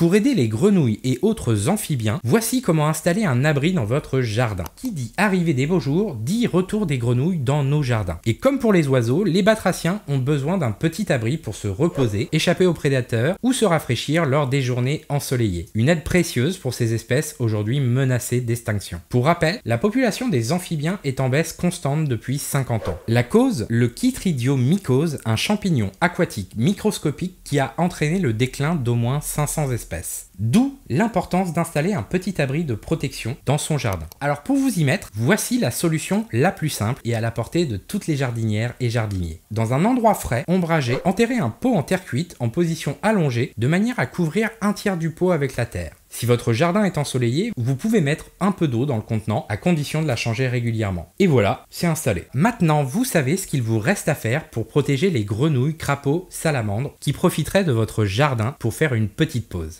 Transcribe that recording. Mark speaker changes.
Speaker 1: Pour aider les grenouilles et autres amphibiens, voici comment installer un abri dans votre jardin. Qui dit arrivée des beaux jours, dit retour des grenouilles dans nos jardins. Et comme pour les oiseaux, les batraciens ont besoin d'un petit abri pour se reposer, échapper aux prédateurs ou se rafraîchir lors des journées ensoleillées. Une aide précieuse pour ces espèces aujourd'hui menacées d'extinction. Pour rappel, la population des amphibiens est en baisse constante depuis 50 ans. La cause Le chytridiomycose, un champignon aquatique microscopique qui a entraîné le déclin d'au moins 500 espèces. D'où l'importance d'installer un petit abri de protection dans son jardin. Alors pour vous y mettre, voici la solution la plus simple et à la portée de toutes les jardinières et jardiniers. Dans un endroit frais, ombragé, enterrez un pot en terre cuite en position allongée de manière à couvrir un tiers du pot avec la terre. Si votre jardin est ensoleillé, vous pouvez mettre un peu d'eau dans le contenant à condition de la changer régulièrement. Et voilà, c'est installé. Maintenant, vous savez ce qu'il vous reste à faire pour protéger les grenouilles, crapauds, salamandres qui profiteraient de votre jardin pour faire une petite pause.